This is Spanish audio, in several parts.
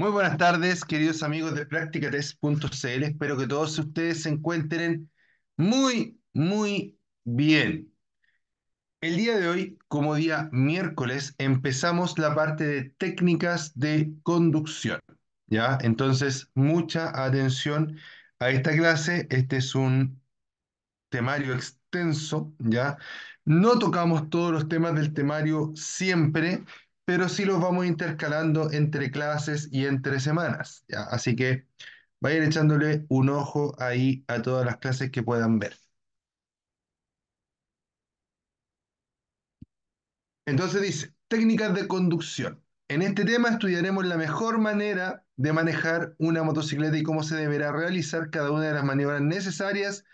Muy buenas tardes, queridos amigos de Practicatest.cl. Espero que todos ustedes se encuentren muy, muy bien. El día de hoy, como día miércoles, empezamos la parte de técnicas de conducción. ¿ya? Entonces, mucha atención a esta clase. Este es un temario extenso, ¿ya? No tocamos todos los temas del temario siempre, pero sí los vamos intercalando entre clases y entre semanas. Así que vayan echándole un ojo ahí a todas las clases que puedan ver. Entonces dice, técnicas de conducción. En este tema estudiaremos la mejor manera de manejar una motocicleta y cómo se deberá realizar cada una de las maniobras necesarias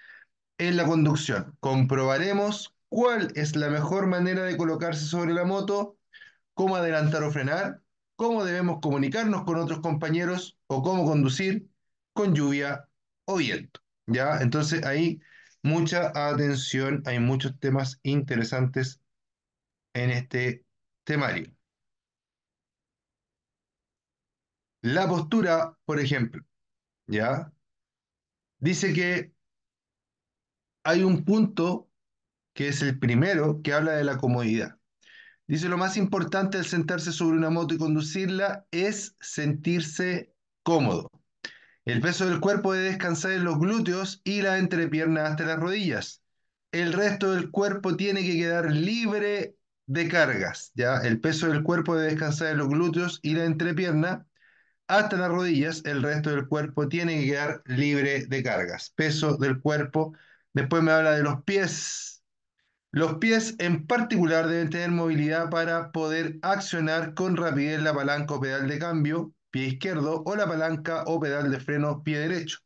en la conducción. Comprobaremos cuál es la mejor manera de colocarse sobre la moto cómo adelantar o frenar, cómo debemos comunicarnos con otros compañeros o cómo conducir con lluvia o viento. ¿ya? Entonces hay mucha atención, hay muchos temas interesantes en este temario. La postura, por ejemplo, ¿ya? Dice que hay un punto que es el primero que habla de la comodidad. Dice, lo más importante al sentarse sobre una moto y conducirla es sentirse cómodo. El peso del cuerpo debe descansar en los glúteos y la entrepierna hasta las rodillas. El resto del cuerpo tiene que quedar libre de cargas. ¿ya? El peso del cuerpo debe descansar en los glúteos y la entrepierna hasta las rodillas. El resto del cuerpo tiene que quedar libre de cargas. Peso del cuerpo. Después me habla de los pies los pies en particular deben tener movilidad para poder accionar con rapidez la palanca o pedal de cambio, pie izquierdo, o la palanca o pedal de freno, pie derecho.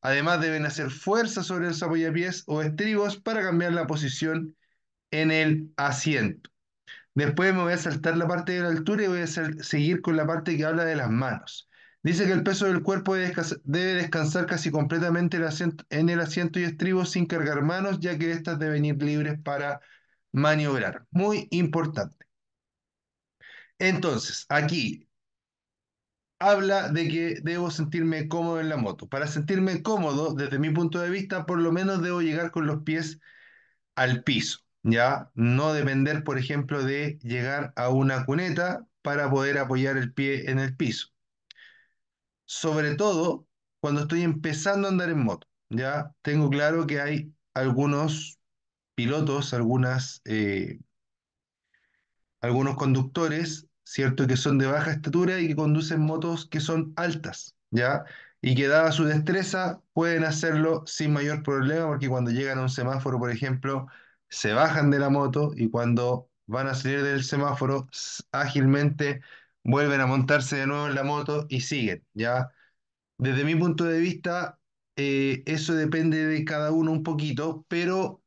Además deben hacer fuerza sobre los apoyapiés o estribos para cambiar la posición en el asiento. Después me voy a saltar la parte de la altura y voy a seguir con la parte que habla de las manos. Dice que el peso del cuerpo debe descansar casi completamente en el asiento y estribo sin cargar manos, ya que éstas deben ir libres para maniobrar. Muy importante. Entonces, aquí habla de que debo sentirme cómodo en la moto. Para sentirme cómodo, desde mi punto de vista, por lo menos debo llegar con los pies al piso, ¿ya? No depender, por ejemplo, de llegar a una cuneta para poder apoyar el pie en el piso sobre todo cuando estoy empezando a andar en moto. Ya tengo claro que hay algunos pilotos, algunas, eh, algunos conductores, ¿cierto? Que son de baja estatura y que conducen motos que son altas, ¿ya? Y que dada su destreza pueden hacerlo sin mayor problema porque cuando llegan a un semáforo, por ejemplo, se bajan de la moto y cuando van a salir del semáforo ágilmente vuelven a montarse de nuevo en la moto y siguen, ¿ya? Desde mi punto de vista, eh, eso depende de cada uno un poquito, pero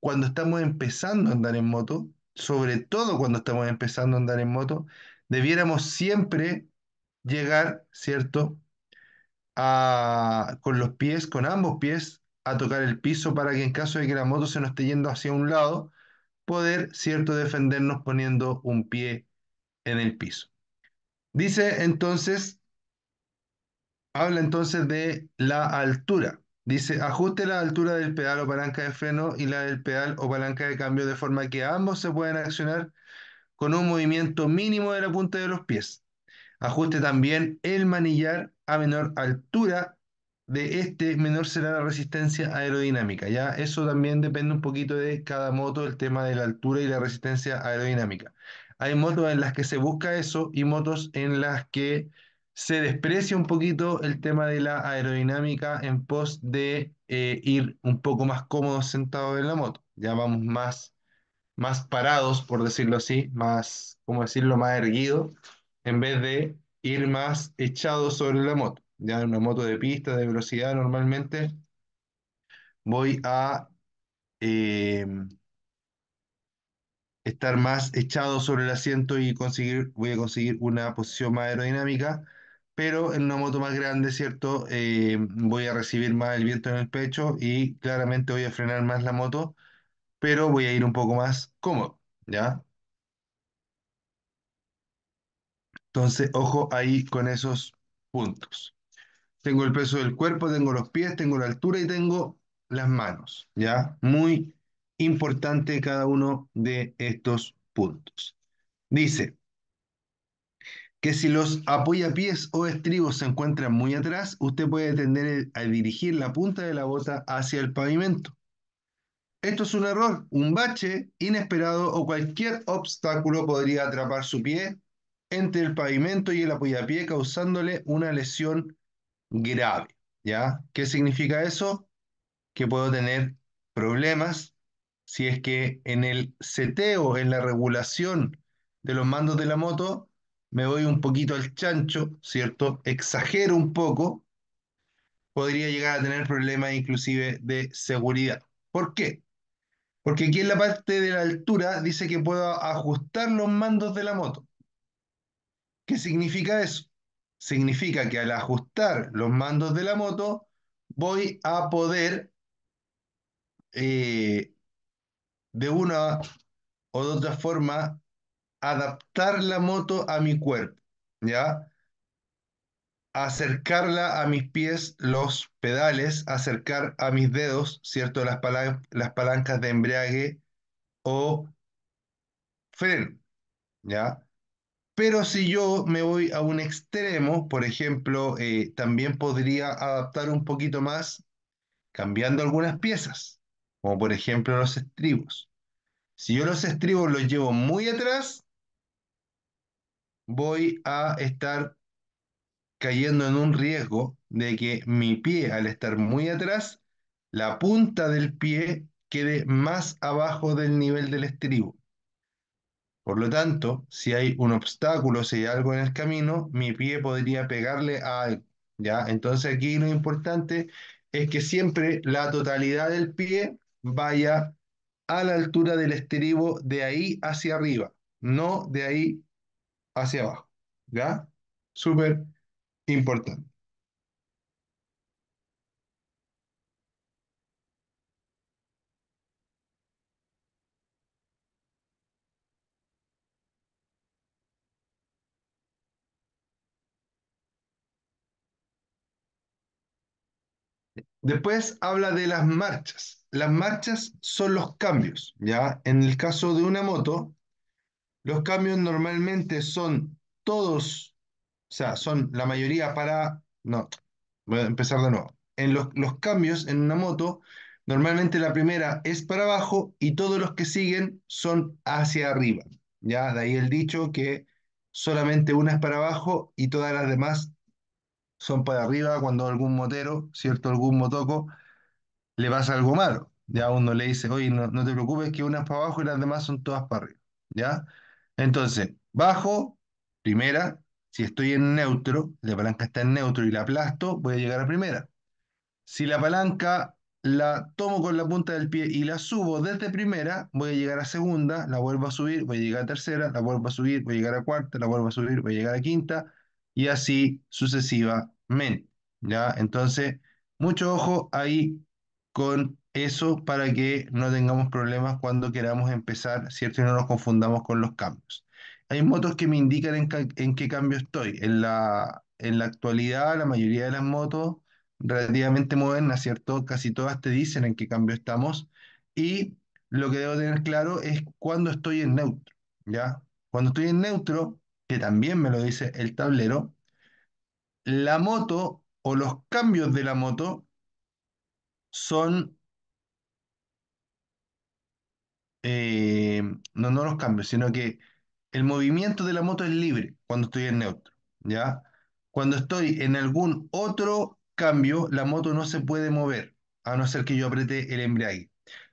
cuando estamos empezando a andar en moto, sobre todo cuando estamos empezando a andar en moto, debiéramos siempre llegar, ¿cierto? A, con los pies, con ambos pies, a tocar el piso para que en caso de que la moto se nos esté yendo hacia un lado, poder, ¿cierto?, defendernos poniendo un pie en el piso. Dice entonces, habla entonces de la altura. Dice, ajuste la altura del pedal o palanca de freno y la del pedal o palanca de cambio de forma que ambos se puedan accionar con un movimiento mínimo de la punta de los pies. Ajuste también el manillar a menor altura de este, menor será la resistencia aerodinámica. Ya eso también depende un poquito de cada moto, el tema de la altura y la resistencia aerodinámica. Hay motos en las que se busca eso y motos en las que se desprecia un poquito el tema de la aerodinámica en pos de eh, ir un poco más cómodo sentado en la moto. Ya vamos más, más parados, por decirlo así, más, ¿cómo decirlo?, más erguidos, en vez de ir más echados sobre la moto. Ya en una moto de pista, de velocidad, normalmente voy a... Eh, estar más echado sobre el asiento y conseguir, voy a conseguir una posición más aerodinámica, pero en una moto más grande, ¿cierto? Eh, voy a recibir más el viento en el pecho y claramente voy a frenar más la moto, pero voy a ir un poco más cómodo, ¿ya? Entonces, ojo ahí con esos puntos. Tengo el peso del cuerpo, tengo los pies, tengo la altura y tengo las manos, ¿ya? Muy importante cada uno de estos puntos. Dice que si los apoyapies o estribos se encuentran muy atrás, usted puede tender a dirigir la punta de la bota hacia el pavimento. Esto es un error, un bache inesperado o cualquier obstáculo podría atrapar su pie entre el pavimento y el apoyapié causándole una lesión grave. ¿Ya? ¿Qué significa eso? Que puedo tener problemas si es que en el seteo, en la regulación de los mandos de la moto, me voy un poquito al chancho, ¿cierto? Exagero un poco, podría llegar a tener problemas inclusive de seguridad. ¿Por qué? Porque aquí en la parte de la altura dice que puedo ajustar los mandos de la moto. ¿Qué significa eso? Significa que al ajustar los mandos de la moto, voy a poder eh, de una o de otra forma adaptar la moto a mi cuerpo, ¿ya? Acercarla a mis pies, los pedales, acercar a mis dedos, ¿cierto? Las, las palancas de embriague o freno, ¿ya? Pero si yo me voy a un extremo, por ejemplo, eh, también podría adaptar un poquito más cambiando algunas piezas, como por ejemplo los estribos. Si yo los estribos los llevo muy atrás, voy a estar cayendo en un riesgo de que mi pie, al estar muy atrás, la punta del pie quede más abajo del nivel del estribo. Por lo tanto, si hay un obstáculo, si hay algo en el camino, mi pie podría pegarle a algo. ¿ya? Entonces aquí lo importante es que siempre la totalidad del pie vaya a la altura del estribo de ahí hacia arriba, no de ahí hacia abajo. ¿Ya? Súper importante. Después habla de las marchas las marchas son los cambios, ¿ya? En el caso de una moto, los cambios normalmente son todos, o sea, son la mayoría para, no, voy a empezar de nuevo. En los, cambios en una moto, normalmente la primera es para abajo y todos los que siguen son hacia arriba, ¿ya? De ahí el dicho que solamente una es para abajo y todas las demás son para arriba cuando algún motero, ¿cierto? Algún motoco le pasa algo malo. Ya uno le dice, oye, no, no te preocupes que una es para abajo y las demás son todas para arriba. ¿Ya? Entonces, bajo, primera, si estoy en neutro, la palanca está en neutro y la aplasto, voy a llegar a primera. Si la palanca la tomo con la punta del pie y la subo desde primera, voy a llegar a segunda, la vuelvo a subir, voy a llegar a tercera, la vuelvo a subir, voy a llegar a cuarta, la vuelvo a subir, voy a llegar a quinta, y así sucesivamente. ¿Ya? Entonces, mucho ojo ahí con eso para que no tengamos problemas cuando queramos empezar, ¿cierto? Y no nos confundamos con los cambios. Hay motos que me indican en, qué cambio estoy. En la, en la actualidad, la mayoría de las motos relativamente modernas, ¿cierto? Casi todas te dicen en qué cambio estamos. Y lo que debo tener claro es cuando estoy en neutro, ¿ya? Cuando estoy en neutro, que también me lo dice el tablero, la moto o los cambios de la moto son eh, no, no los cambios, sino que el movimiento de la moto es libre cuando estoy en neutro, ¿ya? Cuando estoy en algún otro cambio, la moto no se puede mover, a no ser que yo apriete el embrague.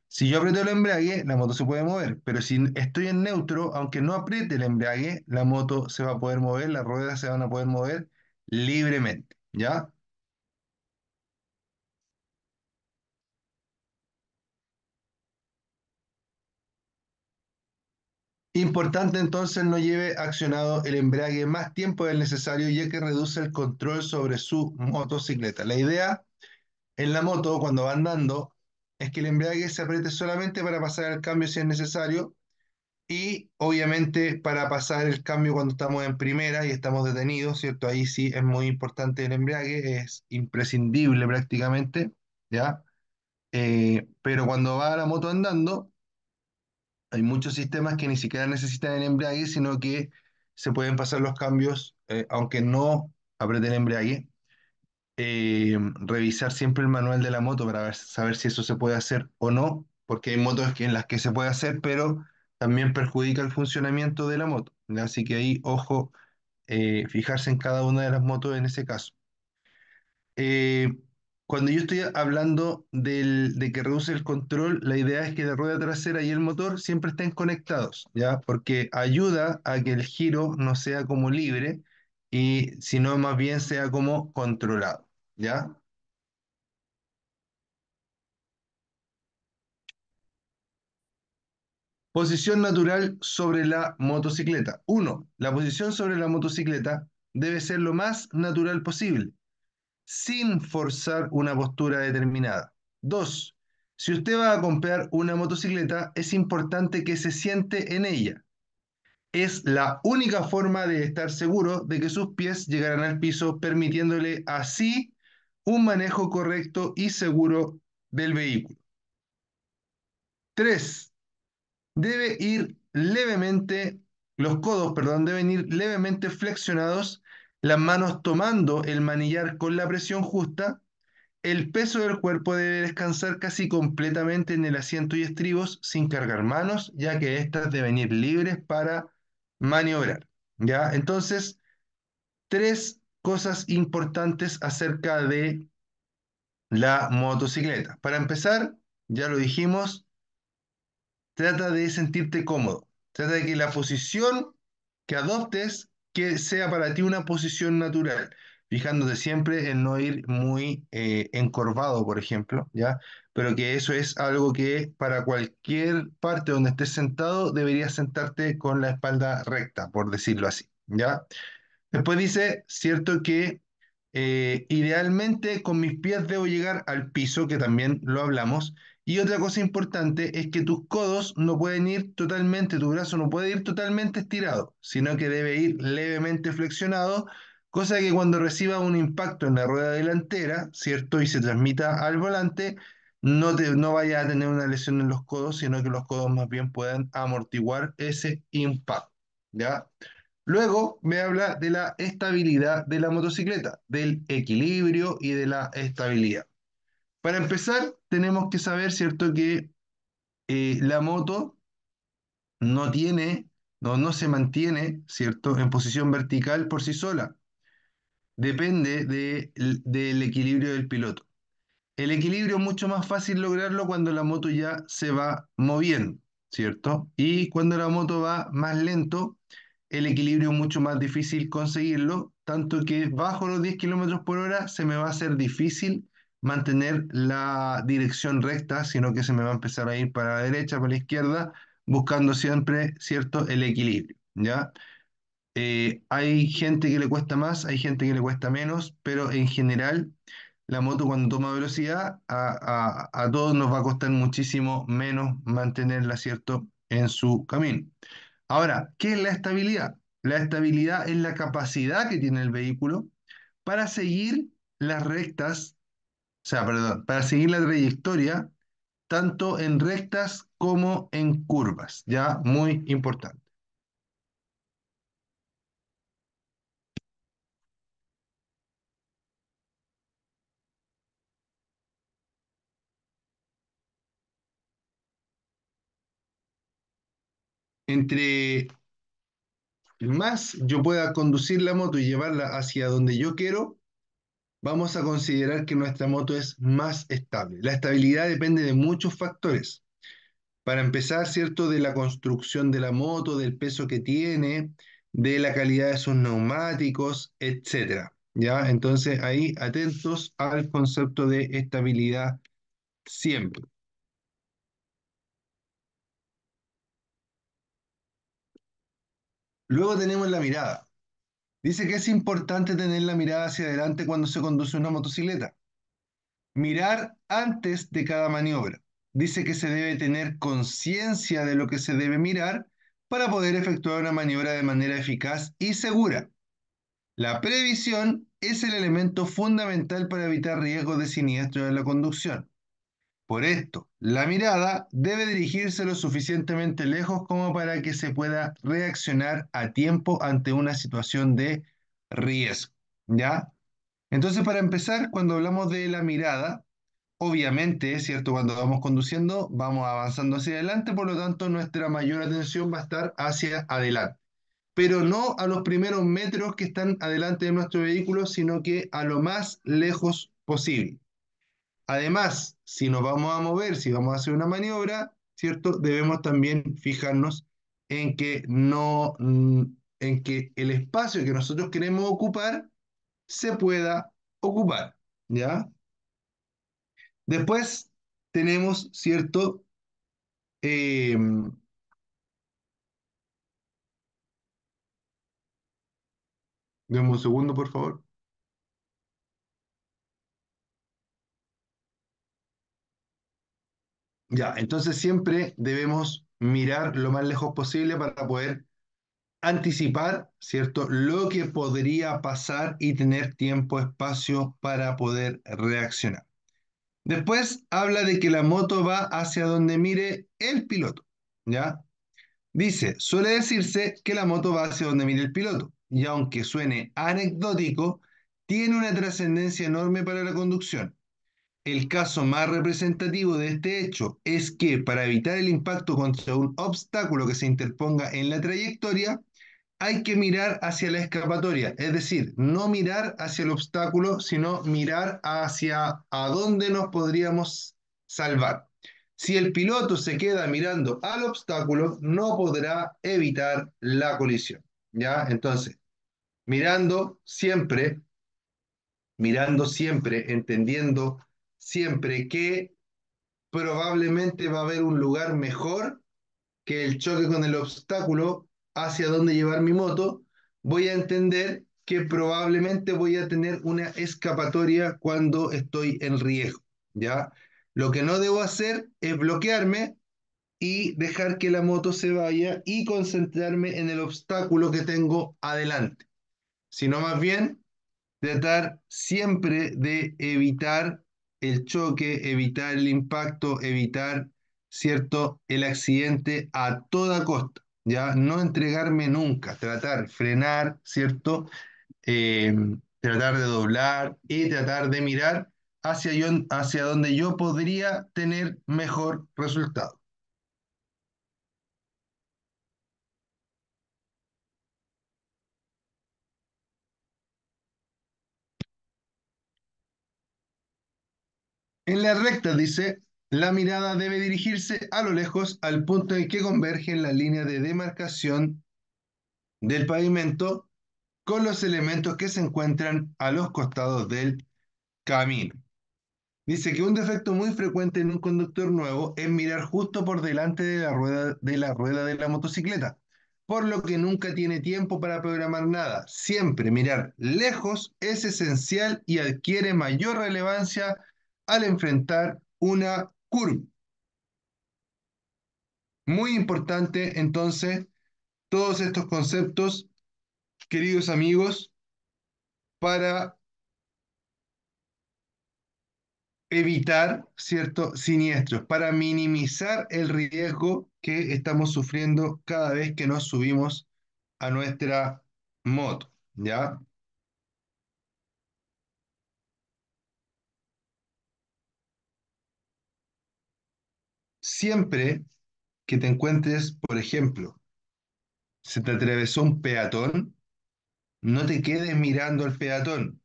Si yo aprieto el embrague, la moto se puede mover, pero si estoy en neutro, aunque no apriete el embrague, la moto se va a poder mover, las ruedas se van a poder mover libremente, ¿ya? Importante entonces no lleve accionado el embrague más tiempo del necesario ya que reduce el control sobre su motocicleta. La idea en la moto cuando va andando es que el embrague se apriete solamente para pasar el cambio si es necesario y obviamente para pasar el cambio cuando estamos en primera y estamos detenidos, ¿cierto? Ahí sí es muy importante el embrague, es imprescindible prácticamente, ¿ya? Eh, pero cuando va la moto andando, hay muchos sistemas que ni siquiera necesitan el embrague, sino que se pueden pasar los cambios, eh, aunque no apreten el embrague. Eh, revisar siempre el manual de la moto para saber si eso se puede hacer o no, porque hay motos en las que se puede hacer, pero también perjudica el funcionamiento de la moto. Así que ahí, ojo, eh, fijarse en cada una de las motos en ese caso. Eh, cuando yo estoy hablando de que reduce el control, la idea es que la rueda trasera y el motor siempre estén conectados, ¿ya? Porque ayuda a que el giro no sea como libre, y sino más bien sea como controlado, ¿ya? Posición natural sobre la motocicleta. Uno, la posición sobre la motocicleta debe ser lo más natural posible sin forzar una postura determinada. Dos, si usted va a comprar una motocicleta, es importante que se siente en ella. Es la única forma de estar seguro de que sus pies llegarán al piso, permitiéndole así un manejo correcto y seguro del vehículo. Tres, debe ir levemente, los codos, perdón, deben ir levemente flexionados las manos tomando el manillar con la presión justa, el peso del cuerpo debe descansar casi completamente en el asiento y estribos sin cargar manos, ya que éstas deben ir libres para maniobrar. ¿ya? Entonces, tres cosas importantes acerca de la motocicleta. Para empezar, ya lo dijimos, trata de sentirte cómodo. Trata de que la posición que adoptes que sea para ti una posición natural, fijándote siempre en no ir muy eh, encorvado, por ejemplo, ¿ya? Pero que eso es algo que para cualquier parte donde estés sentado deberías sentarte con la espalda recta, por decirlo así, ¿ya? Después dice, cierto que eh, idealmente con mis pies debo llegar al piso, que también lo hablamos, y otra cosa importante es que tus codos no pueden ir totalmente, tu brazo no puede ir totalmente estirado, sino que debe ir levemente flexionado, cosa que cuando reciba un impacto en la rueda delantera, ¿cierto? Y se transmita al volante, no, te, no vaya a tener una lesión en los codos, sino que los codos más bien puedan amortiguar ese impacto, ¿ya? Luego me habla de la estabilidad de la motocicleta, del equilibrio y de la estabilidad. Para empezar, tenemos que saber, ¿cierto?, que eh, la moto no tiene, no, no se mantiene, ¿cierto?, en posición vertical por sí sola. Depende del equilibrio del piloto. El equilibrio es mucho más fácil lograrlo cuando la moto ya se va moviendo, ¿cierto? Y cuando la moto va más lento, el equilibrio es mucho más difícil conseguirlo, tanto que bajo los 10 km por hora se me va a hacer difícil mantener la dirección recta, sino que se me va a empezar a ir para la derecha, para la izquierda, buscando siempre, ¿cierto?, el equilibrio, ¿ya? Eh, hay gente que le cuesta más, hay gente que le cuesta menos, pero en general la moto cuando toma velocidad a, todos nos va a costar muchísimo menos mantenerla, ¿cierto?, en su camino. Ahora, ¿qué es la estabilidad? La estabilidad es la capacidad que tiene el vehículo para seguir las rectas o sea, perdón, para seguir la trayectoria tanto en rectas como en curvas, ya muy importante. Entre más yo pueda conducir la moto y llevarla hacia donde yo quiero, vamos a considerar que nuestra moto es más estable. La estabilidad depende de muchos factores. Para empezar, ¿cierto? De la construcción de la moto, del peso que tiene, de la calidad de sus neumáticos, etc. ¿Ya? Entonces ahí atentos al concepto de estabilidad siempre. Luego tenemos la mirada. Dice que es importante tener la mirada hacia adelante cuando se conduce una motocicleta. Mirar antes de cada maniobra. Dice que se debe tener conciencia de lo que se debe mirar para poder efectuar una maniobra de manera eficaz y segura. La previsión es el elemento fundamental para evitar riesgos de siniestro en la conducción. Por esto, la mirada debe dirigirse lo suficientemente lejos como para que se pueda reaccionar a tiempo ante una situación de riesgo, ¿ya? Entonces, para empezar, cuando hablamos de la mirada, obviamente, es cierto, cuando vamos conduciendo, vamos avanzando hacia adelante, por lo tanto, nuestra mayor atención va a estar hacia adelante. Pero no a los primeros metros que están adelante de nuestro vehículo, sino que a lo más lejos posible. Además, si nos vamos a mover, si vamos a hacer una maniobra, ¿cierto? Debemos también fijarnos en que no mm, en que el espacio que nosotros queremos ocupar se pueda ocupar, ¿ya? Después tenemos, ¿cierto? Eh, un segundo, por favor. Ya, entonces siempre debemos mirar lo más lejos posible para poder anticipar, ¿cierto?, lo que podría pasar y tener tiempo, espacio para poder reaccionar. Después habla de que la moto va hacia donde mire el piloto, ¿ya? Dice, suele decirse que la moto va hacia donde mire el piloto, y aunque suene anecdótico, tiene una trascendencia enorme para la conducción. El caso más representativo de este hecho es que para evitar el impacto contra un obstáculo que se interponga en la trayectoria, hay que mirar hacia la escapatoria, es decir, no mirar hacia el obstáculo, sino mirar hacia a dónde nos podríamos salvar. Si el piloto se queda mirando al obstáculo, no podrá evitar la colisión. ¿Ya? Entonces, mirando siempre, mirando siempre, entendiendo siempre que probablemente va a haber un lugar mejor que el choque con el obstáculo hacia donde llevar mi moto, voy a entender que probablemente voy a tener una escapatoria cuando estoy en riesgo, ¿ya? Lo que no debo hacer es bloquearme y dejar que la moto se vaya y concentrarme en el obstáculo que tengo adelante, sino más bien tratar siempre de evitar el choque, evitar el impacto, evitar, ¿cierto?, el accidente a toda costa, ¿ya? No entregarme nunca, tratar, frenar, ¿cierto? Em, tratar de doblar y tratar de mirar hacia, yo, hacia donde yo podría tener mejor resultado. En la recta, dice, la mirada debe dirigirse a lo lejos al punto en que convergen la línea de demarcación del pavimento con los elementos que se encuentran a los costados del camino. Dice que un defecto muy frecuente en un conductor nuevo es mirar justo por delante de la rueda de la, rueda de la motocicleta, por lo que nunca tiene tiempo para programar nada. Siempre mirar lejos es esencial y adquiere mayor relevancia al enfrentar una curva. Muy importante, entonces, todos estos conceptos, queridos amigos, para evitar ciertos siniestros, para minimizar el riesgo que estamos sufriendo cada vez que nos subimos a nuestra moto, ¿ya? siempre que te encuentres, por ejemplo, se te atravesó un peatón, no te quedes mirando al peatón,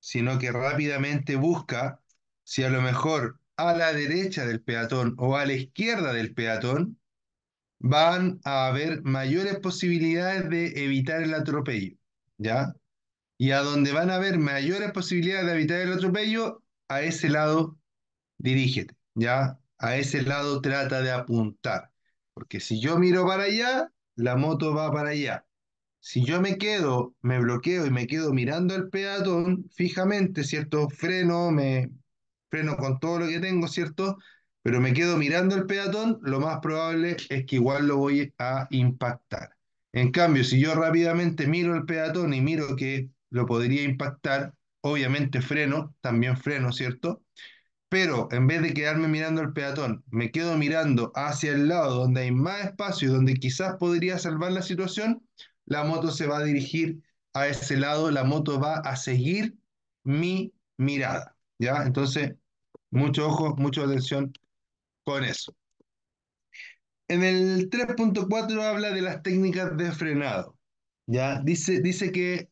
sino que rápidamente busca si a lo mejor a la derecha del peatón o a la izquierda del peatón van a haber mayores posibilidades de evitar el atropello, ¿ya? Y a donde van a haber mayores posibilidades de evitar el atropello, a ese lado dirígete, ¿ya? a ese lado trata de apuntar, porque si yo miro para allá, la moto va para allá. Si yo me quedo, me bloqueo y me quedo mirando el peatón fijamente, ¿cierto? Freno, me freno con todo lo que tengo, ¿cierto? Pero me quedo mirando el peatón, lo más probable es que igual lo voy a impactar. En cambio, si yo rápidamente miro el peatón y miro que lo podría impactar, obviamente freno, también freno, ¿cierto? pero en vez de quedarme mirando al peatón, me quedo mirando hacia el lado donde hay más espacio y donde quizás podría salvar la situación, la moto se va a dirigir a ese lado, la moto va a seguir mi mirada. ¿Ya? Entonces, mucho ojo, mucha atención con eso. En el 3.4 habla de las técnicas de frenado. ¿Ya? Dice, dice que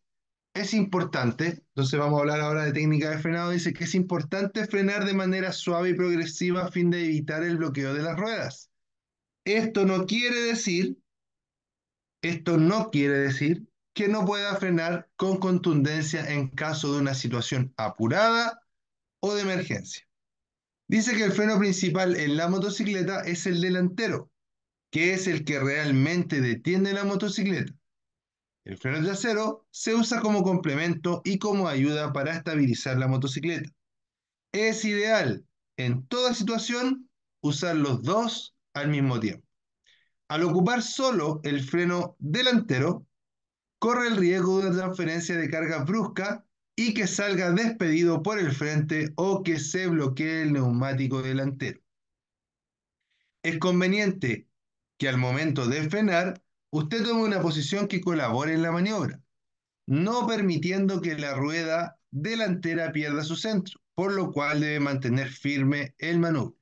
es importante, entonces vamos a hablar ahora de técnica de frenado, dice que es importante frenar de manera suave y progresiva a fin de evitar el bloqueo de las ruedas. Esto no quiere decir, esto no quiere decir que no pueda frenar con contundencia en caso de una situación apurada o de emergencia. Dice que el freno principal en la motocicleta es el delantero, que es el que realmente detiene la motocicleta. El freno acero se usa como complemento y como ayuda para estabilizar la motocicleta. Es ideal, en toda situación, usar los dos al mismo tiempo. Al ocupar solo el freno delantero, corre el riesgo de una transferencia de carga brusca y que salga despedido por el frente o que se bloquee el neumático delantero. Es conveniente que al momento de frenar usted toma una posición que colabore en la maniobra, no permitiendo que la rueda delantera pierda su centro, por lo cual debe mantener firme el manubrio.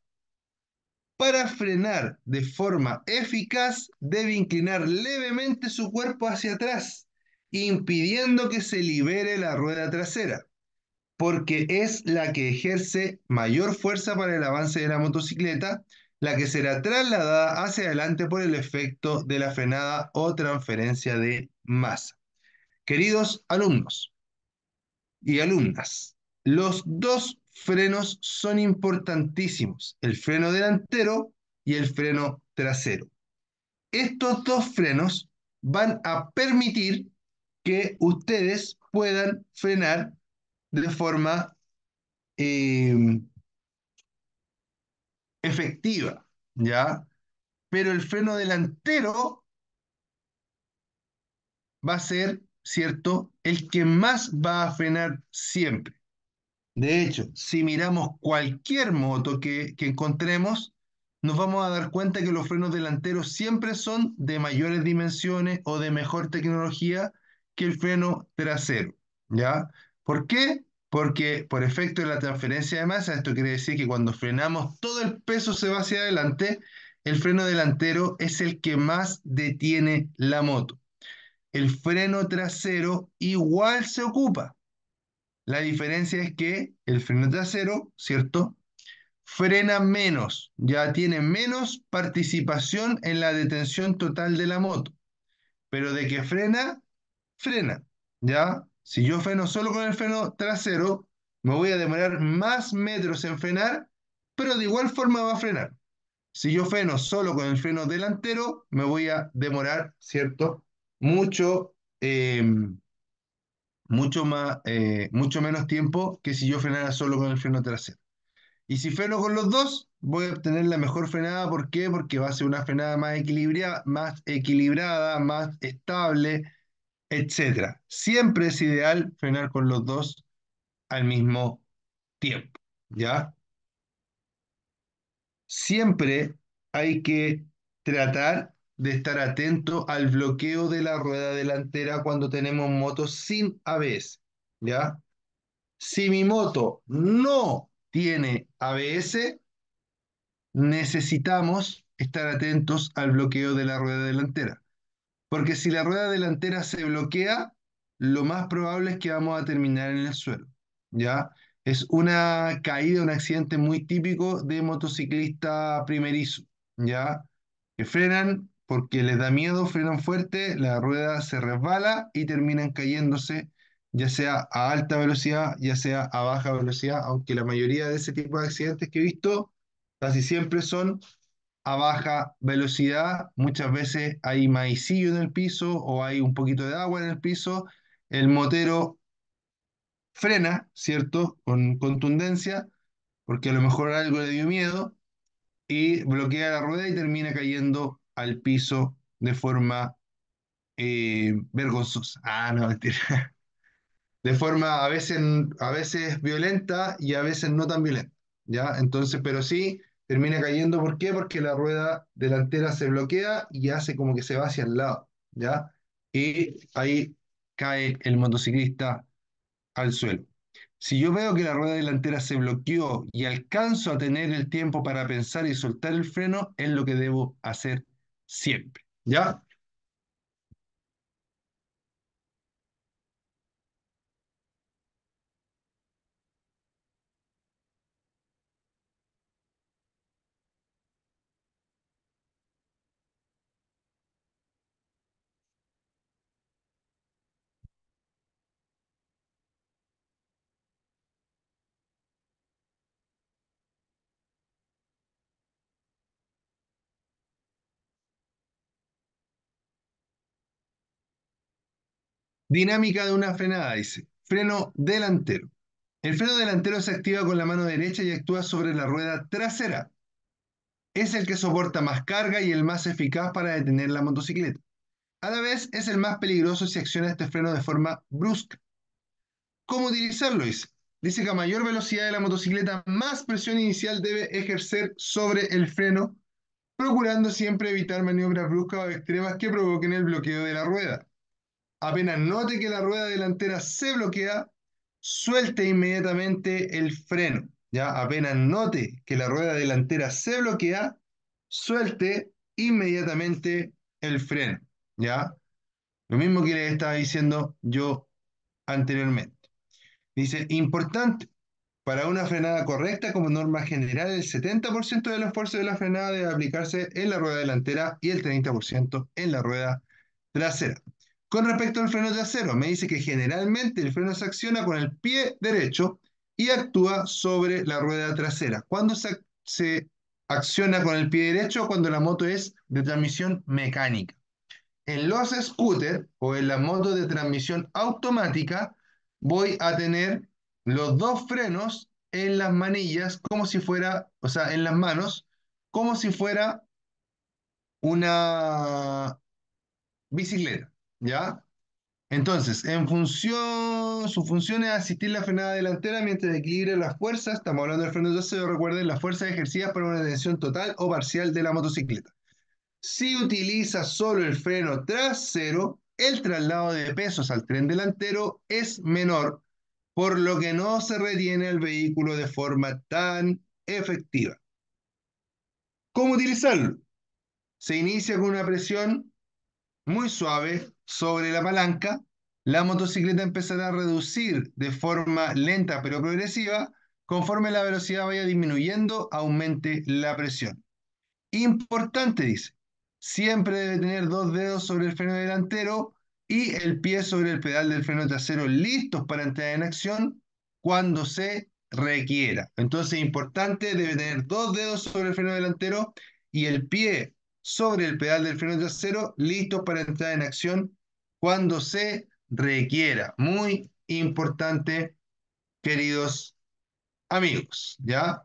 Para frenar de forma eficaz, debe inclinar levemente su cuerpo hacia atrás, impidiendo que se libere la rueda trasera, porque es la que ejerce mayor fuerza para el avance de la motocicleta, la que será trasladada hacia adelante por el efecto de la frenada o transferencia de masa. Queridos alumnos y alumnas, los dos frenos son importantísimos, el freno delantero y el freno trasero. Estos dos frenos van a permitir que ustedes puedan frenar de forma eh, efectiva, ¿ya? Pero el freno delantero va a ser, ¿cierto?, el que más va a frenar siempre. De hecho, si miramos cualquier moto que, que encontremos, nos vamos a dar cuenta que los frenos delanteros siempre son de mayores dimensiones o de mejor tecnología que el freno trasero, ¿ya? ¿Por qué? porque por efecto de la transferencia de masa, esto quiere decir que cuando frenamos todo el peso se va hacia adelante, el freno delantero es el que más detiene la moto. El freno trasero igual se ocupa. La diferencia es que el freno trasero, ¿cierto? Frena menos, ya tiene menos participación en la detención total de la moto. Pero de que frena, frena, ¿ya? Si yo freno solo con el freno trasero, me voy a demorar más metros en frenar, pero de igual forma va a frenar. Si yo freno solo con el freno delantero, me voy a demorar, ¿cierto? Mucho, em, mucho, más, eh, mucho menos tiempo que si yo frenara solo con el freno trasero. Y si freno con los dos, voy a obtener la mejor frenada. ¿Por qué? Porque va a ser una frenada más más, equilibrada, más estable, etcétera, Siempre es ideal frenar con los dos al mismo tiempo, ¿ya? Siempre hay que tratar de estar atento al bloqueo de la rueda delantera cuando tenemos motos sin ABS, ¿ya? Si mi moto no tiene ABS, necesitamos estar atentos al bloqueo de la rueda delantera. Porque si la rueda delantera se bloquea, lo más probable es que vamos a terminar en el suelo, ¿ya? Es una caída, un accidente muy típico de motociclista primerizo, ¿ya? Que frenan porque les da miedo, frenan fuerte, la rueda se resbala y terminan cayéndose, ya sea a alta velocidad, ya sea a baja velocidad, aunque la mayoría de ese tipo de accidentes que he visto casi siempre son a baja velocidad, muchas veces hay maicillo en el piso o hay un poquito de agua en el piso, el motero frena, ¿cierto? Con contundencia, porque a lo mejor algo le dio miedo, y bloquea la rueda y termina cayendo al piso de forma eh, vergonzosa. Ah, no, mentira. De forma a veces, a veces violenta y a veces no tan violenta, ¿ya? Entonces, pero sí termina cayendo. ¿Por qué? Porque la rueda delantera se bloquea y hace como que se va hacia el lado, ¿ya? Y ahí cae el motociclista al suelo. Si yo veo que la rueda delantera se bloqueó y alcanzo a tener el tiempo para pensar y soltar el freno, es lo que debo hacer siempre, ¿ya? Dinámica de una frenada, dice. Freno delantero. El freno delantero se activa con la mano derecha y actúa sobre la rueda trasera. Es el que soporta más carga y el más eficaz para detener la motocicleta. A la vez es el más peligroso si acciona este freno de forma brusca. ¿Cómo utilizarlo? Dice, dice que a mayor velocidad de la motocicleta, más presión inicial debe ejercer sobre el freno, procurando siempre evitar maniobras bruscas o extremas que provoquen el bloqueo de la rueda. Apenas note que la rueda delantera se bloquea, suelte inmediatamente el freno. Ya apenas note que la rueda delantera se bloquea, suelte inmediatamente el freno. Ya lo mismo que les estaba diciendo yo anteriormente. Dice importante para una frenada correcta, como norma general, el 70% del esfuerzo de la frenada debe aplicarse en la rueda delantera y el 30% en la rueda trasera. Con respecto al freno trasero, me dice que generalmente el freno se acciona con el pie derecho y actúa sobre la rueda trasera. ¿Cuándo se, acciona con el pie derecho? Cuando la moto es de transmisión mecánica. En los scooters o en la moto de transmisión automática, voy a tener los dos frenos en las manillas como si fuera, o sea, en las manos, como si fuera una bicicleta. ¿Ya? Entonces, en función, su función es asistir la frenada delantera mientras equilibra las fuerzas. Estamos hablando del freno de trasero, recuerden las fuerzas ejercidas para una detención total o parcial de la motocicleta. Si utiliza solo el freno trasero, el traslado de pesos al tren delantero es menor, por lo que no se retiene el vehículo de forma tan efectiva. ¿Cómo utilizarlo? Se inicia con una presión muy suave sobre la palanca, la motocicleta empezará a reducir de forma lenta pero progresiva conforme la velocidad vaya disminuyendo, aumente la presión. Importante, dice, siempre debe tener dos dedos sobre el freno delantero y el pie sobre el pedal del freno trasero listos para entrar en acción cuando se requiera. Entonces, importante, debe tener dos dedos sobre el freno delantero y el pie sobre el pedal del freno trasero listos para entrar en acción cuando se requiera. Muy importante, queridos amigos, ¿ya?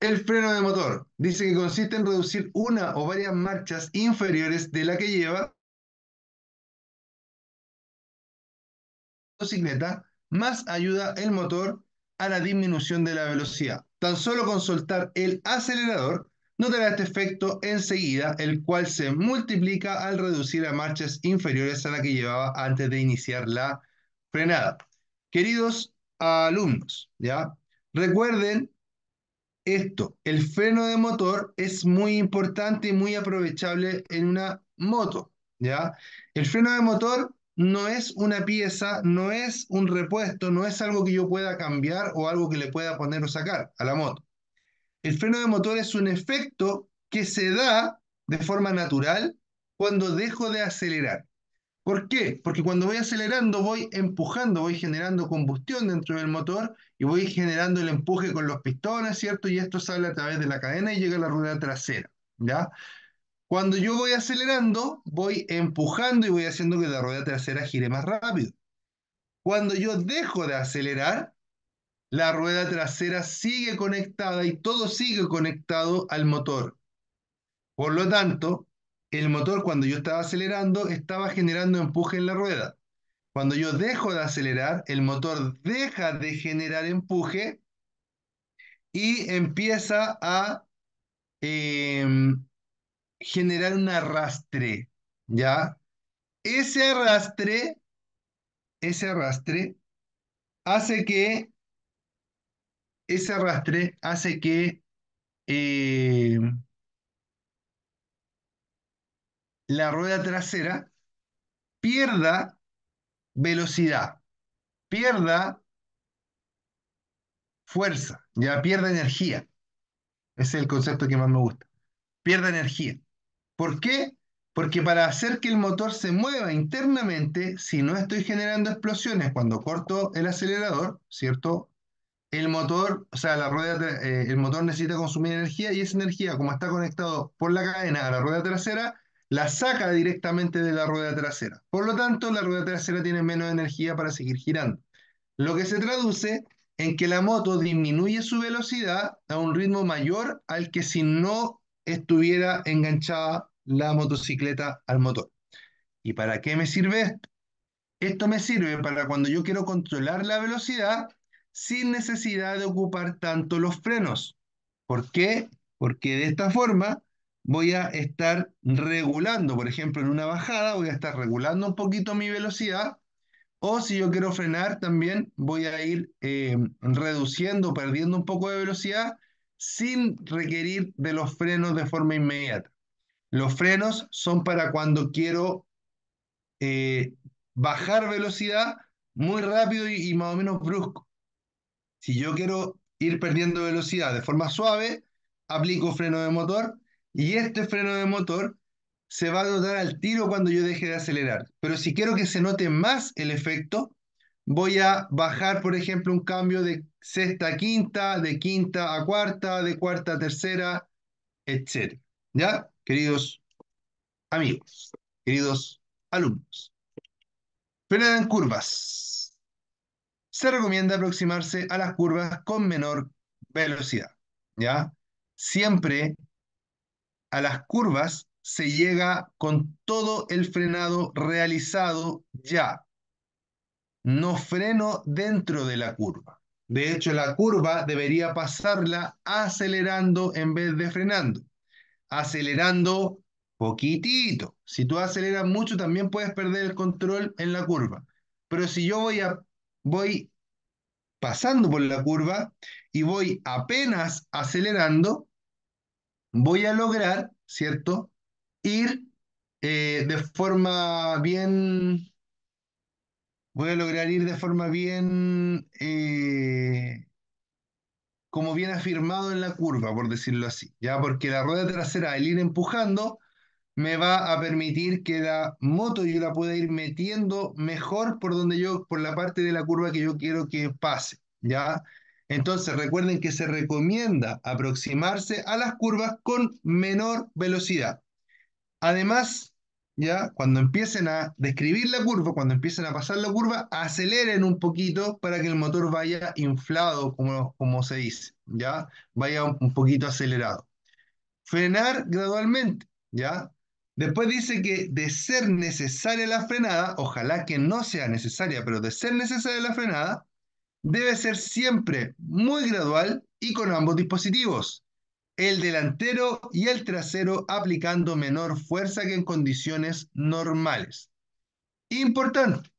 El freno de motor dice que consiste en reducir una o varias marchas inferiores de la que lleva motocicleta, más ayuda el motor a la disminución de la velocidad. Tan solo con soltar el acelerador notará este efecto enseguida, el cual se multiplica al reducir a marchas inferiores a la que llevaba antes de iniciar la frenada. Queridos alumnos, ¿ya? Recuerden esto, el freno de motor es muy importante y muy aprovechable en una moto, ¿ya? El freno de motor no es una pieza, no es un repuesto, no es algo que yo pueda cambiar o algo que le pueda poner o sacar a la moto. El freno de motor es un efecto que se da de forma natural cuando dejo de acelerar. ¿Por qué? Porque cuando voy acelerando voy empujando, voy generando combustión dentro del motor y voy generando el empuje con los pistones, ¿cierto? Y esto sale a través de la cadena y llega a la rueda trasera, ¿ya? Cuando yo voy acelerando, voy empujando y voy haciendo que la rueda trasera gire más rápido. Cuando yo dejo de acelerar, la rueda trasera sigue conectada y todo sigue conectado al motor. Por lo tanto, el motor cuando yo estaba acelerando estaba generando empuje en la rueda. Cuando yo dejo de acelerar, el motor deja de generar empuje y empieza a em, generar un arrastre, ¿ya? Ese arrastre, ese arrastre hace que ese arrastre hace que eh, la rueda trasera pierda velocidad, pierda fuerza, ya pierda energía. Ese es el concepto que más me gusta. Pierda energía. ¿Por qué? Porque para hacer que el motor se mueva internamente, si no estoy generando explosiones cuando corto el acelerador, ¿cierto? el motor, o sea, la rueda, eh, el motor necesita consumir energía y esa energía, como está conectado por la cadena a la rueda trasera, la saca directamente de la rueda trasera. Por lo tanto, la rueda trasera tiene menos energía para seguir girando. Lo que se traduce en que la moto disminuye su velocidad a un ritmo mayor al que si no estuviera enganchada la motocicleta al motor. ¿Y para qué me sirve esto? Esto me sirve para cuando yo quiero controlar la velocidad, sin necesidad de ocupar tanto los frenos. ¿Por qué? Porque de esta forma voy a estar regulando, por ejemplo, en una bajada voy a estar regulando un poquito mi velocidad, o si yo quiero frenar también voy a ir eh, reduciendo, perdiendo un poco de velocidad sin requerir de los frenos de forma inmediata. Los frenos son para cuando quiero eh, bajar velocidad muy rápido y más o menos brusco. Si yo quiero ir perdiendo velocidad de forma suave, aplico freno de motor y este freno de motor se va a notar al tiro cuando yo deje de acelerar. Pero si quiero que se note más el efecto, voy a bajar, por ejemplo, un cambio de sexta a quinta, de quinta a cuarta, de cuarta a tercera, etc. ¿Ya? Queridos amigos, queridos alumnos. Frena en curvas se recomienda aproximarse a las curvas con menor velocidad. ¿ya? Siempre a las curvas se llega con todo el frenado realizado ya. No freno dentro de la curva. De hecho, la curva debería pasarla acelerando en vez de frenando. Acelerando poquitito. Si tú aceleras mucho, también puedes perder el control en la curva. Pero si yo voy a voy pasando por la curva y voy apenas acelerando, voy a lograr, ¿cierto? Ir eh, de forma bien, voy a lograr ir de forma bien, eh, como bien afirmado en la curva, por decirlo así, ¿ya? Porque la rueda trasera, al ir empujando, me va a permitir que la moto yo la pueda ir metiendo mejor por donde yo, por la parte de la curva que yo quiero que pase, ¿ya? Entonces recuerden que se recomienda aproximarse a las curvas con menor velocidad. Además, ya cuando empiecen a describir la curva, cuando empiecen a pasar la curva, aceleren un poquito para que el motor vaya inflado, como, como se dice, ya vaya un poquito acelerado. Frenar gradualmente, ya Después dice que de ser necesaria la frenada, ojalá que no sea necesaria, pero de ser necesaria la frenada, debe ser siempre muy gradual y con ambos dispositivos, el delantero y el trasero aplicando menor fuerza que en condiciones normales. Importante,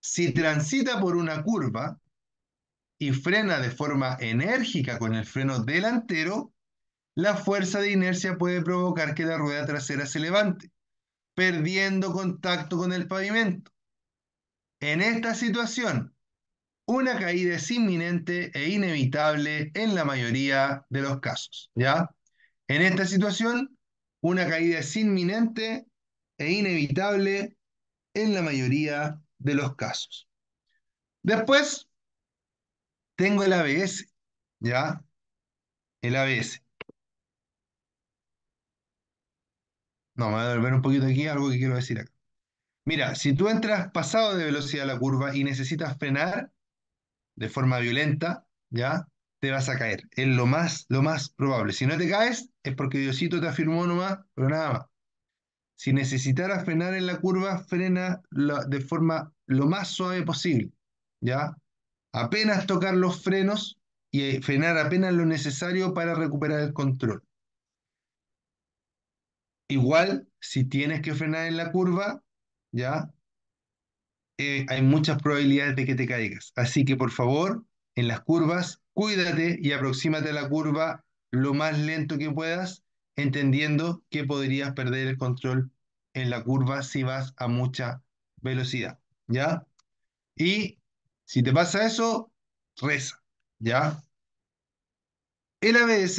si transita por una curva y frena de forma enérgica con el freno delantero, la fuerza de inercia puede provocar que la rueda trasera se levante, perdiendo contacto con el pavimento. En esta situación, una caída es inminente e inevitable en la mayoría de los casos, ¿ya? En esta situación, una caída es inminente e inevitable en la mayoría de los casos. Después, tengo el ABS, ¿ya? El ABS. No, me voy a devolver un poquito aquí algo que quiero decir acá. Mira, si tú entras pasado de velocidad a la curva y necesitas frenar de forma violenta, ¿ya? Te vas a caer. Es lo más, lo más probable. Si no te caes, es porque Diosito te afirmó nomás, pero nada más. Si necesitaras frenar en la curva, frena de forma lo más suave posible, ¿ya? Apenas tocar los frenos y eh, frenar apenas lo necesario para recuperar el control. Igual, si tienes que frenar en la curva, ¿ya? Eh, hay muchas probabilidades de que te caigas. Así que por favor, en las curvas, cuídate y aproximate a la curva lo más lento que puedas, entendiendo que podrías perder el control en la curva si vas a mucha velocidad, ¿ya? Y si te pasa eso, reza, ¿ya? El ABS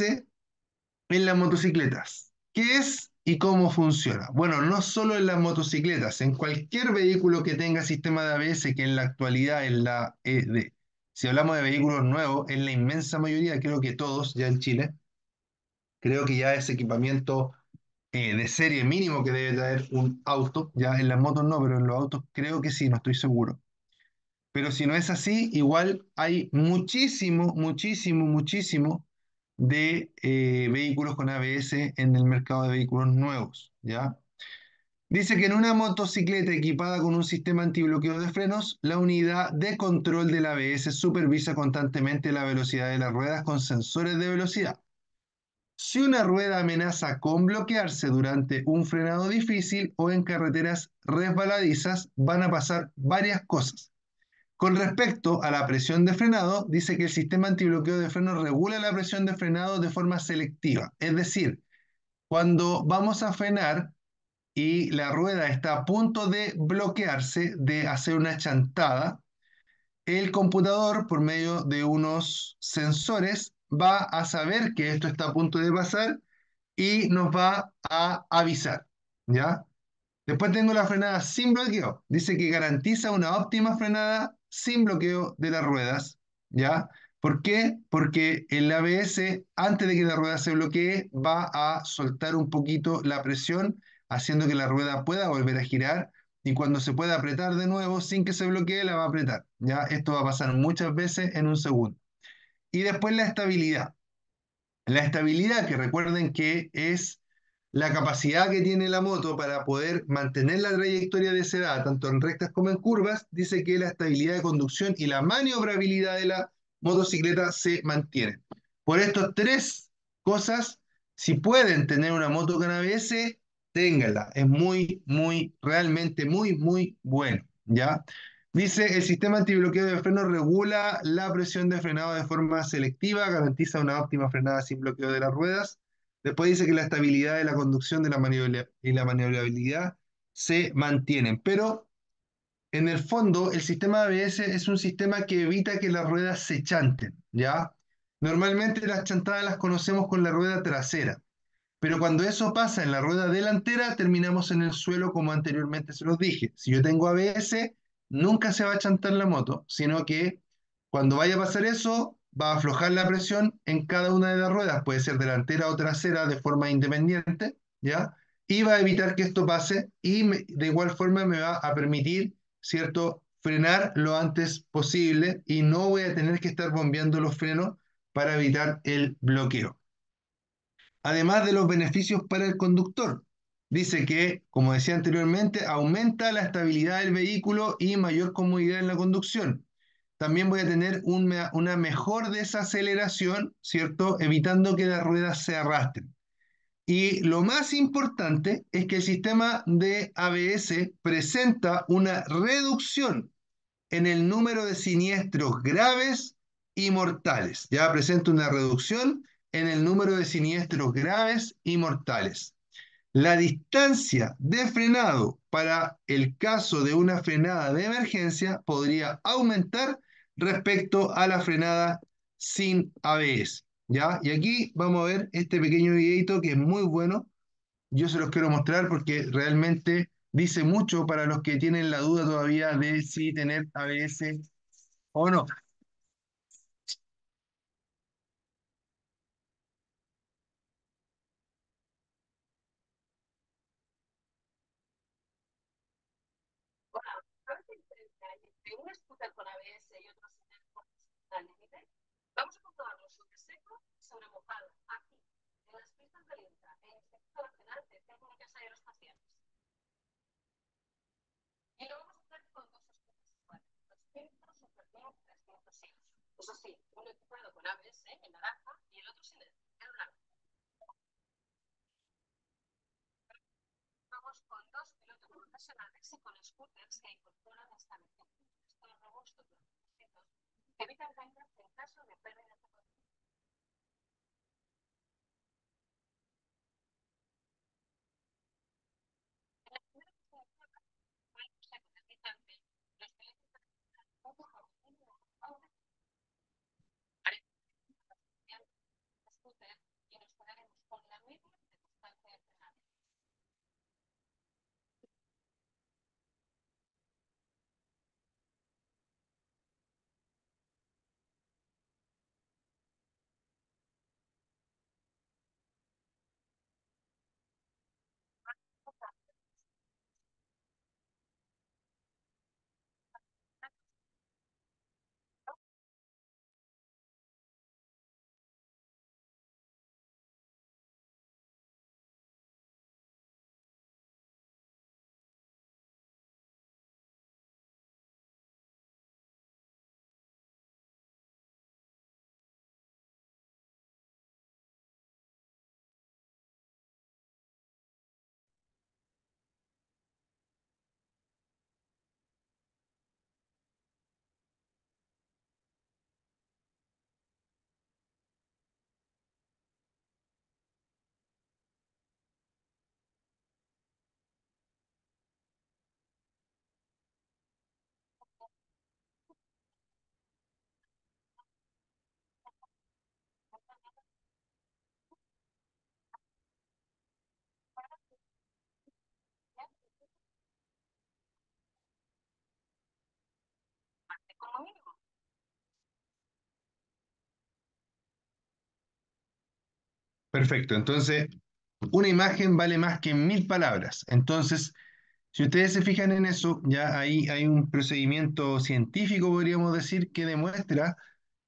en las motocicletas, ¿Qué es ¿Y cómo funciona? Bueno, no solo en las motocicletas, en cualquier vehículo que tenga sistema de ABS, que en la actualidad, en la, e si hablamos de vehículos nuevos, en la inmensa mayoría, creo que todos ya en Chile, creo que ya es equipamiento eh, de serie mínimo que debe traer un auto, ya en las motos no, pero en los autos creo que sí, no estoy seguro. Pero si no es así, igual hay muchísimo, muchísimo, muchísimo de eh, vehículos con ABS en el mercado de vehículos nuevos. ¿ya? Dice que en una motocicleta equipada con un sistema antibloqueo de frenos, la unidad de control del ABS supervisa constantemente la velocidad de las ruedas con sensores de velocidad. Si una rueda amenaza con bloquearse durante un frenado difícil o en carreteras resbaladizas, van a pasar varias cosas. Con respecto a la presión de frenado, dice que el sistema antibloqueo de freno regula la presión de frenado de forma selectiva. Es decir, cuando vamos a frenar y la rueda está a punto de bloquearse, de hacer una chantada, el computador, por medio de unos sensores, va a saber que esto está a punto de pasar y nos va a avisar, ¿ya? Después tengo la frenada sin bloqueo. Dice que garantiza una óptima frenada sin bloqueo de las ruedas, ¿ya? ¿Por qué? Porque el ABS, antes de que la rueda se bloquee, va a soltar un poquito la presión, haciendo que la rueda pueda volver a girar y cuando se pueda apretar de nuevo sin que se bloquee, la va a apretar. ¿ya? Esto va a pasar muchas veces en un segundo. Y después la estabilidad. La estabilidad, que recuerden que es la capacidad que tiene la moto para poder mantener la trayectoria de deseada, tanto en rectas como en curvas, dice que la estabilidad de conducción y la maniobrabilidad de la motocicleta se mantienen. Por estas tres cosas, si pueden tener una moto con ABS, ténganla. Es muy, muy, realmente muy, muy bueno. ¿ya? Dice, el sistema antibloqueo de freno regula la presión de frenado de forma selectiva, garantiza una óptima frenada sin bloqueo de las ruedas, Después dice que la estabilidad de la conducción y la maniobrabilidad se mantienen. Pero en el fondo, el sistema ABS es un sistema que evita que las ruedas se chanten, ¿ya? Normalmente las chantadas las conocemos con la rueda trasera, pero cuando eso pasa en la rueda delantera, terminamos en el suelo como anteriormente se los dije. Si yo tengo ABS, nunca se va a chantar la moto, sino que cuando vaya a pasar eso, va a aflojar la presión en cada una de las ruedas, puede ser delantera o trasera de forma independiente, ¿ya? Y va a evitar que esto pase y de igual forma me va a permitir, ¿cierto?, frenar lo antes posible y no voy a tener que estar bombeando los frenos para evitar el bloqueo. Además de los beneficios para el conductor, dice que, como decía anteriormente, aumenta la estabilidad del vehículo y mayor comodidad en la conducción también voy a tener una, mejor desaceleración, ¿cierto? Evitando que las ruedas se arrastren. Y lo más importante es que el sistema de ABS presenta una reducción en el número de siniestros graves y mortales. Ya presenta una reducción en el número de siniestros graves y mortales. La distancia de frenado para el caso de una frenada de emergencia podría aumentar respecto a la frenada sin ABS. ¿ya? Y aquí vamos a ver este pequeño videito que es muy bueno. Yo se los quiero mostrar porque realmente dice mucho para los que tienen la duda todavía de si tener ABS o no. personales y con scooters que incorporan hasta 25 robos evitan daños en caso de pérdida de Perfecto. Entonces, una imagen vale más que mil palabras. Entonces, si ustedes se fijan en eso, ya ahí hay un procedimiento científico, podríamos decir, que demuestra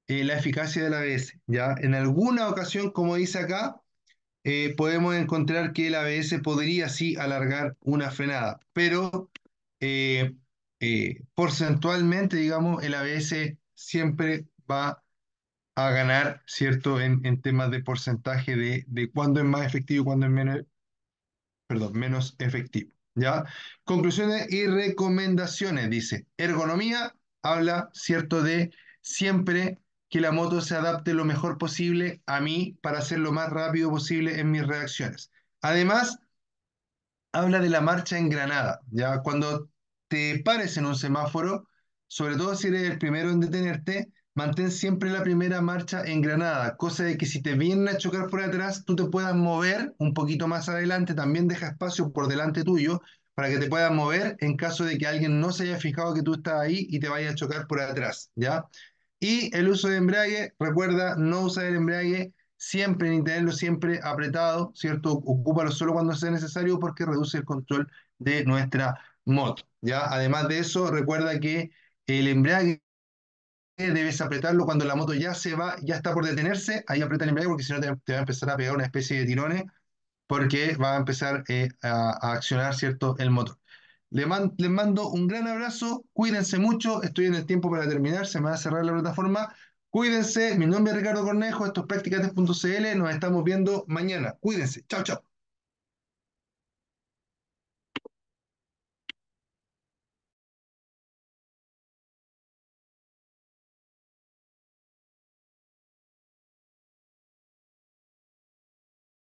eh, la eficacia del ABS. Ya en alguna ocasión, como dice acá, eh, podemos encontrar que el ABS podría sí alargar una frenada, pero eh, porcentualmente, digamos, el ABS siempre va a ganar, ¿cierto? En, en temas de porcentaje de, de cuándo es más efectivo y cuándo es menos, perdón, menos efectivo. ¿Ya? Conclusiones y recomendaciones, dice. Ergonomía habla, ¿cierto? De siempre que la moto se adapte lo mejor posible a mí para hacer lo más rápido posible en mis reacciones. Además, habla de la marcha en Granada, ¿ya? Cuando te pares en un semáforo, sobre todo si eres el primero en detenerte, Mantén siempre la primera marcha engranada, cosa de que si te viene a chocar por atrás, tú te puedas mover un poquito más adelante, también deja espacio por delante tuyo para que te puedas mover en caso de que alguien no se haya fijado que tú estás ahí y te vaya a chocar por atrás, ¿ya? Y el uso de embrague, recuerda, no usar el embrague siempre ni tenerlo siempre apretado, ¿cierto? Ocúpalo solo cuando sea necesario porque reduce el control de nuestra moto, ¿ya? Además de eso, recuerda que el embrague eh, debes apretarlo cuando la moto ya se va, ya está por detenerse, ahí aprieta el embrague porque si no te, va a empezar a pegar una especie de tirones porque va a empezar eh, a, accionar ¿cierto? el motor. les mando un gran abrazo, cuídense mucho, estoy en el tiempo para terminar, se me va a cerrar la plataforma. Cuídense, mi nombre es Ricardo Cornejo, esto es Practicates.cl, nos estamos viendo mañana. Cuídense, chao, chao.